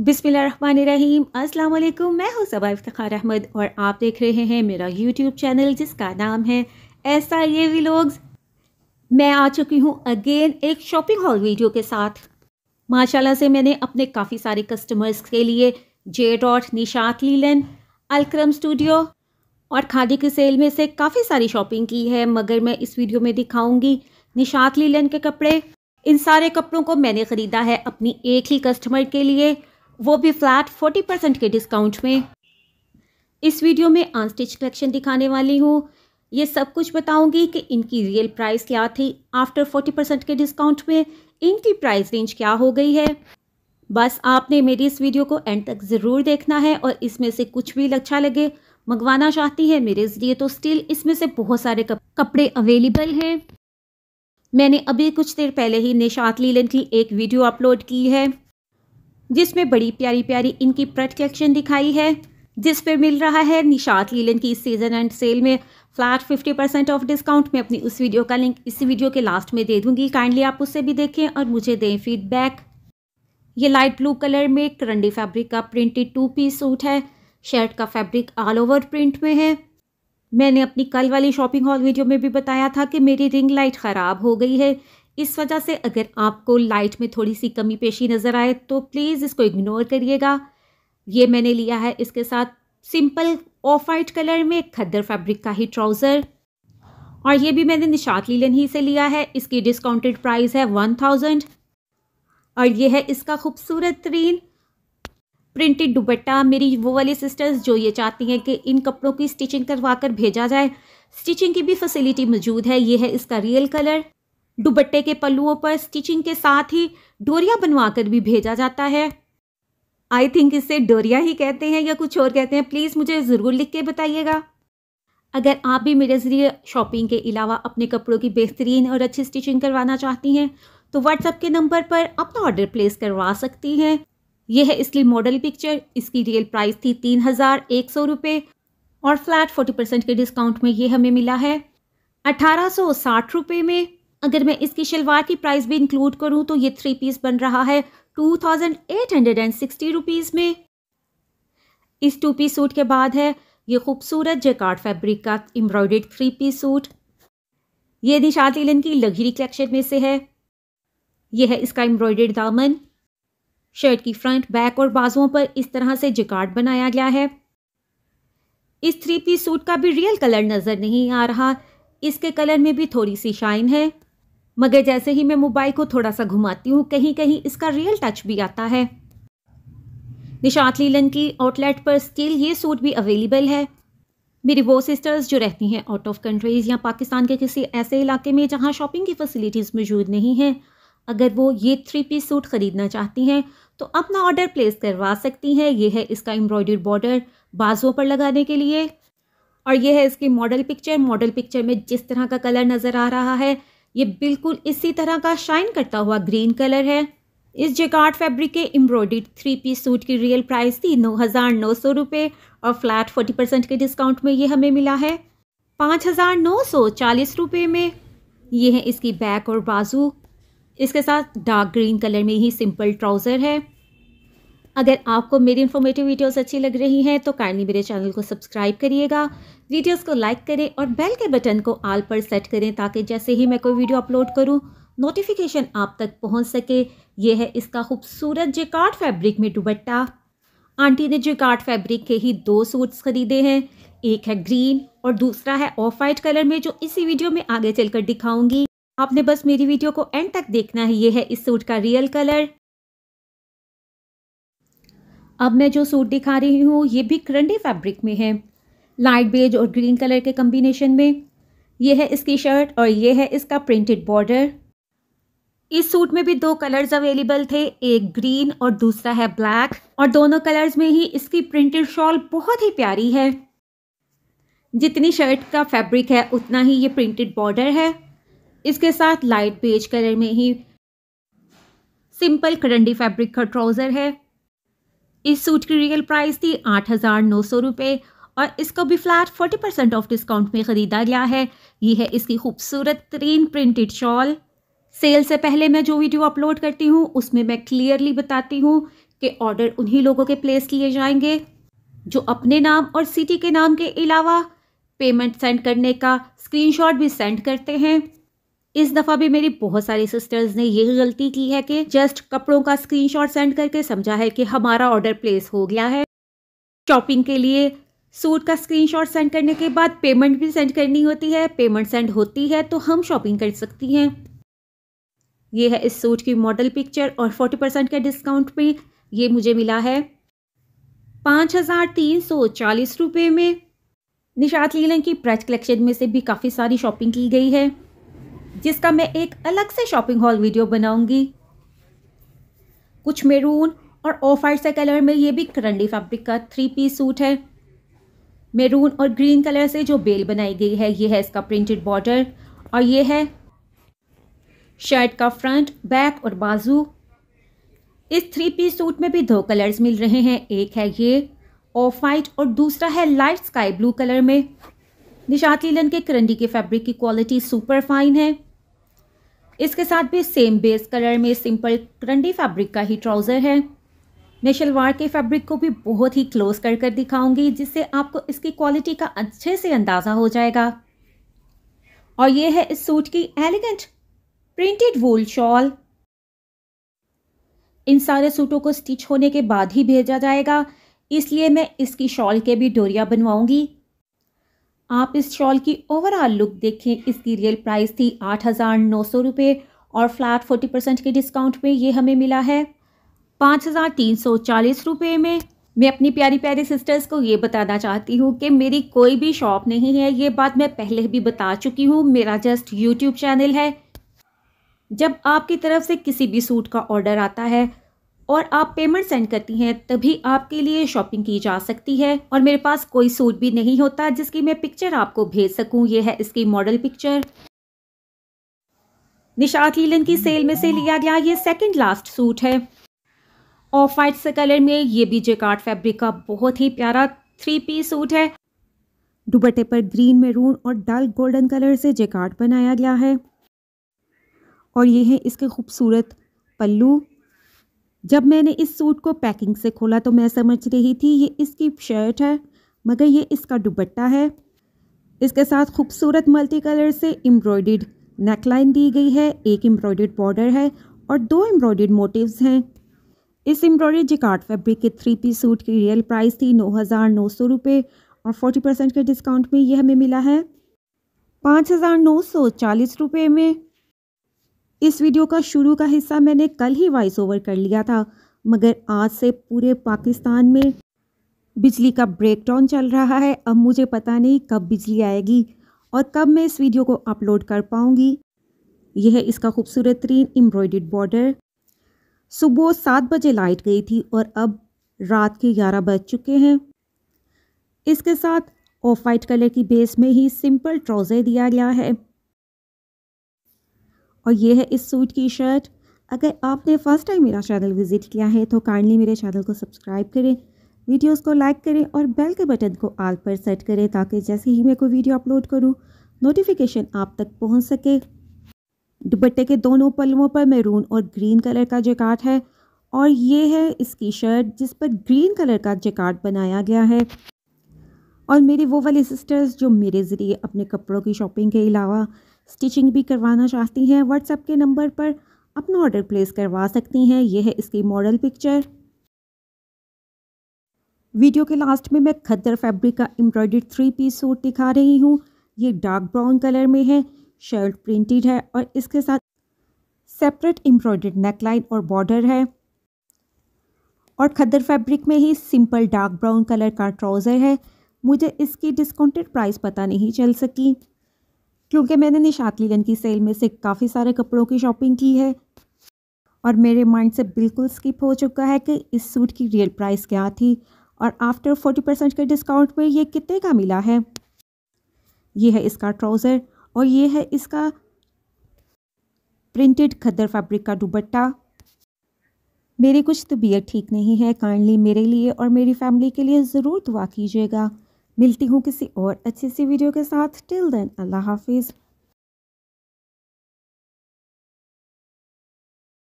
बिसमीम अस्सलाम मैं हूं सबा इफ्तार अहमद और आप देख रहे हैं मेरा यूट्यूब चैनल जिसका नाम है ऐसा ये व्लॉग्स मैं आ चुकी हूं अगेन एक शॉपिंग हॉल वीडियो के साथ माशाल्लाह से मैंने अपने काफ़ी सारे कस्टमर्स के लिए J dot Nishat Linen Alkaram Studio और खादी की सेल में से काफ़ी सारी शॉपिंग की है मगर मैं इस वीडियो में दिखाऊँगी निशात लीलन के कपड़े इन सारे कपड़ों को मैंने ख़रीदा है अपनी एक ही कस्टमर के लिए वो भी फ्लैट 40 परसेंट के डिस्काउंट में इस वीडियो में अनस्टिच कलेक्शन दिखाने वाली हूँ ये सब कुछ बताऊंगी कि इनकी रियल प्राइस क्या थी आफ्टर 40 परसेंट के डिस्काउंट में इनकी प्राइस रेंज क्या हो गई है बस आपने मेरी इस वीडियो को एंड तक ज़रूर देखना है और इसमें से कुछ भी अच्छा लगे मंगवाना चाहती है मेरे लिए तो स्टिल इसमें से बहुत सारे कप, कपड़े अवेलेबल हैं मैंने अभी कुछ देर पहले ही निशात लीलन की एक वीडियो अपलोड की है जिसमें बड़ी प्यारी प्यारी इनकी प्रोटेक्शन दिखाई है जिस पर मिल रहा है निशात लीलन की सीजन एंड सेल में फ्लैट 50 परसेंट ऑफ डिस्काउंट में अपनी उस वीडियो का लिंक इसी वीडियो के लास्ट में दे दूंगी काइंडली आप उससे भी देखें और मुझे दें फीडबैक ये लाइट ब्लू कलर में करंडी फैब्रिक का प्रिंटेड टू पीस सूट है शर्ट का फैब्रिक ऑल ओवर प्रिंट में है मैंने अपनी कल वाली शॉपिंग हॉल वीडियो में भी बताया था कि मेरी रिंग लाइट ख़राब हो गई है इस वजह से अगर आपको लाइट में थोड़ी सी कमी पेशी नज़र आए तो प्लीज़ इसको इग्नोर करिएगा ये मैंने लिया है इसके साथ सिंपल ऑफ वाइट कलर में खद्दर फैब्रिक का ही ट्राउज़र और ये भी मैंने निशात लीलन ही से लिया है इसकी डिस्काउंटेड प्राइस है वन थाउजेंड और ये है इसका खूबसूरत तरीन प्रिंटेड दुबट्टा मेरी वो वाली सिस्टर्स जो ये चाहती हैं कि इन कपड़ों की स्टिचिंग करवा कर भेजा जाए स्टिचिंग की भी फैसिलिटी मौजूद है ये है इसका रियल कलर दुबट्टे के पल्लुओं पर स्टिचिंग के साथ ही डोरिया बनवाकर भी भेजा जाता है आई थिंक इसे डोरिया ही कहते हैं या कुछ और कहते हैं प्लीज़ मुझे ज़रूर लिख के बताइएगा अगर आप भी मेरे ज़रिए शॉपिंग के अलावा अपने कपड़ों की बेहतरीन और अच्छी स्टिचिंग करवाना चाहती हैं तो व्हाट्सएप के नंबर पर अपना ऑर्डर प्लेस करवा सकती हैं यह है इसलिए मॉडल पिक्चर इसकी रियल प्राइस थी तीन हज़ार एक सौ रुपये और फ्लैट फोर्टी परसेंट के डिस्काउंट में ये हमें मिला है अठारह सौ साठ रुपये में अगर मैं इसकी शलवार की प्राइस भी इंक्लूड करूँ तो ये थ्री पीस बन रहा है two thousand eight hundred and sixty rupees में इस टू पीस सूट के बाद है ये खूबसूरत जेकार्ड फैब्रिक का एम्ब्रॉयड थ्री पीस सूट ये निशात लीलन की लग्जरी कलेक्शन में से है यह है इसका एम्ब्रॉयड दामन शर्ट की फ्रंट बैक और बाजुओं पर इस तरह से जिकार्ड बनाया गया है इस थ्री पीस सूट का भी रियल कलर नज़र नहीं आ रहा इसके कलर में भी थोड़ी सी शाइन है मगर जैसे ही मैं मोबाइल को थोड़ा सा घुमाती हूँ कहीं कहीं इसका रियल टच भी आता है निशांत लीलन की आउटलेट पर स्टिल ये सूट भी अवेलेबल है मेरी वो सिस्टर्स जो रहती हैं आउट ऑफ कंट्रीज़ या पाकिस्तान के किसी ऐसे इलाके में जहाँ शॉपिंग की फैसिलिटीज़ मौजूद नहीं हैं अगर वो ये थ्री पीस सूट ख़रीदना चाहती हैं तो अपना ऑर्डर प्लेस करवा सकती हैं ये है इसका एम्ब्रॉयडर बॉर्डर बाजुओं पर लगाने के लिए और यह है इसकी मॉडल पिक्चर मॉडल पिक्चर में जिस तरह का कलर नज़र आ रहा है ये बिल्कुल इसी तरह का शाइन करता हुआ ग्रीन कलर है इस जेकार्ड फैब्रिक के एम्ब्रॉयड थ्री पीस सूट की रियल प्राइस थी नौ हज़ार नौ सौ रुपये और फ्लैट फोर्टी परसेंट के डिस्काउंट में ये हमें मिला है पाँच हज़ार नौ सौ चालीस रुपये में ये है इसकी बैक और बाजू इसके साथ डार्क ग्रीन कलर में ही सिंपल ट्राउज़र है अगर आपको मेरी इन्फॉर्मेटिव वीडियोस अच्छी लग रही हैं तो काइंडली मेरे चैनल को सब्सक्राइब करिएगा वीडियोस को लाइक करें और बेल के बटन को आल पर सेट करें ताकि जैसे ही मैं कोई वीडियो अपलोड करूं नोटिफिकेशन आप तक पहुंच सके ये है इसका खूबसूरत जेकार्ड फैब्रिक में दुबट्टा आंटी ने जेकार्ड फैब्रिक के ही दो सूट्स खरीदे हैं एक है ग्रीन और दूसरा है ऑफ वाइट कलर में जो इसी वीडियो में आगे चलकर दिखाऊंगी आपने बस मेरी वीडियो को एंड तक देखना है ये है इस सूट का रियल कलर अब मैं जो सूट दिखा रही हूँ ये भी करंडी फैब्रिक में है लाइट बेज और ग्रीन कलर के कम्बिनेशन में ये है इसकी शर्ट और ये है इसका प्रिंटेड बॉर्डर इस सूट में भी दो कलर्स अवेलेबल थे एक ग्रीन और दूसरा है ब्लैक और दोनों कलर्स में ही इसकी प्रिंटेड शॉल बहुत ही प्यारी है जितनी शर्ट का फैब्रिक है उतना ही ये प्रिंटेड बॉर्डर है इसके साथ लाइट बेज कलर में ही सिंपल करंडी फैब्रिक का ट्राउज़र है इस सूट की रियल प्राइस थी आठ हज़ार नौ सौ रुपये और इसको भी flat forty percent off discount में ख़रीदा गया है ये है इसकी खूबसूरत तरीन प्रिंटेड शॉल सेल से पहले मैं जो वीडियो अपलोड करती हूँ उसमें मैं क्लियरली बताती हूँ कि ऑर्डर उन्हीं लोगों के प्लेस किए जाएंगे जो अपने नाम और सिटी के नाम के अलावा पेमेंट सेंड करने का स्क्रीनशॉट भी सेंड करते हैं इस दफा भी मेरी बहुत सारी सिस्टर्स ने यही गलती की है कि जस्ट कपड़ों का स्क्रीनशॉट सेंड करके समझा है कि हमारा ऑर्डर प्लेस हो गया है शॉपिंग के लिए सूट का स्क्रीनशॉट सेंड करने के बाद पेमेंट भी सेंड करनी होती है पेमेंट सेंड होती है तो हम शॉपिंग कर सकती हैं ये है इस सूट की मॉडल पिक्चर और फोर्टी परसेंट के डिस्काउंट में ये मुझे मिला है पाँच हज़ार तीन सौ चालीस रुपये में निशात लीलन की प्रेस कलेक्शन में से भी काफ़ी सारी शॉपिंग की गई है जिसका मैं एक अलग से शॉपिंग हॉल वीडियो बनाऊंगी कुछ मेरून और ऑफ वाइट से कलर में ये भी करंडी फैब्रिक का थ्री पीस सूट है मेरून और ग्रीन कलर से जो बेल बनाई गई है ये है इसका प्रिंटेड बॉर्डर और ये है शर्ट का फ्रंट बैक और बाजू इस थ्री पीस सूट में भी दो कलर्स मिल रहे हैं एक है ये ऑफ वाइट और दूसरा है लाइट स्काई ब्लू कलर में निशात लीलन के करंडी के फैब्रिक की क्वालिटी सुपर फाइन है इसके साथ भी सेम बेस कलर में सिंपल करंडी फैब्रिक का ही ट्राउज़र है मैं शलवार के फैब्रिक को भी बहुत ही क्लोज कर कर दिखाऊंगी जिससे आपको इसकी क्वालिटी का अच्छे से अंदाज़ा हो जाएगा और ये है इस सूट की एलिगेंट प्रिंटेड वूल शॉल इन सारे सूटों को स्टिच होने के बाद ही भेजा जाएगा इसलिए मैं इसकी शॉल के भी डोरिया बनवाऊंगी आप इस शॉल की ओवरऑल लुक देखें इसकी रियल प्राइस थी आठ हज़ार नौ सौ रुपये और फ्लैट फोर्टी परसेंट के डिस्काउंट में ये हमें मिला है पाँच हज़ार तीन सौ चालीस रुपये में मैं अपनी प्यारी प्यारी सिस्टर्स को ये बताना चाहती हूँ कि मेरी कोई भी शॉप नहीं है ये बात मैं पहले भी बता चुकी हूँ मेरा जस्ट यूट्यूब चैनल है जब आपकी तरफ से किसी भी सूट का ऑर्डर आता है और आप पेमेंट सेंड करती हैं तभी आपके लिए शॉपिंग की जा सकती है और मेरे पास कोई सूट भी नहीं होता जिसकी मैं पिक्चर आपको भेज सकूं ये है इसकी मॉडल पिक्चर निशात लीलन की सेल में से लिया गया ये सेकंड लास्ट सूट है ऑफ वाइट से कलर में ये भी जेकार्ड फैब्रिक का बहुत ही प्यारा थ्री पीस सूट है दुबटे पर ग्रीन मेरून और डार्क गोल्डन कलर से जेकार्ड बनाया गया है और ये है इसके खूबसूरत पल्लू जब मैंने इस सूट को पैकिंग से खोला तो मैं समझ रही थी ये इसकी शर्ट है मगर ये इसका दुबट्टा है इसके साथ खूबसूरत मल्टी कलर से एम्ब्रॉयड नेकलाइन दी गई है एक एम्ब्रॉयड बॉर्डर है और दो एम्ब्रॉयड मोटिव्स हैं इस एम्ब्रॉयड जिकार्ड फैब्रिक के थ्री पी सूट की रियल प्राइस थी नौ हज़ार नौ सौ रुपये और फोर्टी परसेंट के डिस्काउंट में ये हमें मिला है पाँच हज़ार नौ सौ चालीस रुपये में इस वीडियो का शुरू का हिस्सा मैंने कल ही वॉइस ओवर कर लिया था मगर आज से पूरे पाकिस्तान में बिजली का ब्रेक डाउन चल रहा है अब मुझे पता नहीं कब बिजली आएगी और कब मैं इस वीडियो को अपलोड कर पाऊंगी यह है इसका खूबसूरत तरीन एम्ब्रॉयड बॉर्डर सुबह सात बजे लाइट गई थी और अब रात के ग्यारह बज चुके हैं इसके साथ ऑफ वाइट कलर की बेस में ही सिंपल ट्राउज़र दिया गया है और ये है इस सूट की शर्ट अगर आपने फ़र्स्ट टाइम मेरा चैनल विज़िट किया है तो काइंडली मेरे चैनल को सब्सक्राइब करें वीडियोस को लाइक करें और बेल के बटन को आल पर सेट करें ताकि जैसे ही मैं कोई वीडियो अपलोड करूँ नोटिफिकेशन आप तक पहुँच सके दुपट्टे के दोनों पलुओं पर मैरून और ग्रीन कलर का जेकार्ड है और ये है इसकी शर्ट जिस पर ग्रीन कलर का जेकार्ड बनाया गया है और मेरी वो वाली सिस्टर्स जो मेरे ज़रिए अपने कपड़ों की शॉपिंग के अलावा स्टिचिंग भी करवाना चाहती हैं व्हाट्सएप के नंबर पर अपना ऑर्डर प्लेस करवा सकती हैं यह है इसकी मॉडल पिक्चर वीडियो के लास्ट में मैं खद्दर फैब्रिक का एम्ब्रॉयड थ्री पीस सूट दिखा रही हूँ ये डार्क ब्राउन कलर में है शर्ट प्रिंटेड है और इसके साथ सेपरेट एम्ब्रॉयड नेकलाइन और बॉर्डर है और खद्दर फैब्रिक में ही सिंपल डार्क ब्राउन कलर का ट्राउज़र है मुझे इसकी डिस्काउंटेड प्राइस पता नहीं चल सकी क्योंकि मैंने निशात लीलन की सेल में से काफ़ी सारे कपड़ों की शॉपिंग की है और मेरे माइंड से बिल्कुल स्किप हो चुका है कि इस सूट की रियल प्राइस क्या थी और आफ्टर फोर्टी परसेंट के डिस्काउंट में ये कितने का मिला है ये है इसका ट्राउज़र और ये है इसका प्रिंटेड खद्दर फैब्रिक का दुबट्टा मेरी कुछ तबीयत ठीक नहीं है काइंडली मेरे लिए और मेरी फैमिली के लिए ज़रूर दुआ कीजिएगा मिलती हूँ किसी और अच्छी सी वीडियो के साथ टिल देन अल्लाह हाफिज़